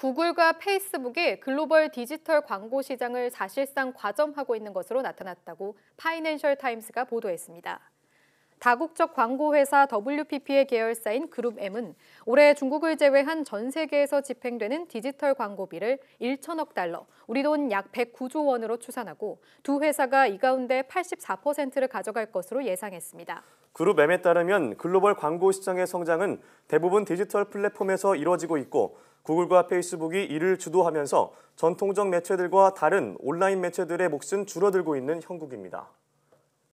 구글과 페이스북이 글로벌 디지털 광고 시장을 사실상 과점하고 있는 것으로 나타났다고 파이낸셜 타임스가 보도했습니다. 다국적 광고회사 WPP의 계열사인 그룹M은 올해 중국을 제외한 전 세계에서 집행되는 디지털 광고비를 1천억 달러, 우리 돈 약 109조 원으로 추산하고 두 회사가 이 가운데 84%를 가져갈 것으로 예상했습니다. 그룹M에 따르면 글로벌 광고 시장의 성장은 대부분 디지털 플랫폼에서 이뤄지고 있고 구글과 페이스북이 이를 주도하면서 전통적 매체들과 다른 온라인 매체들의 몫은 줄어들고 있는 형국입니다.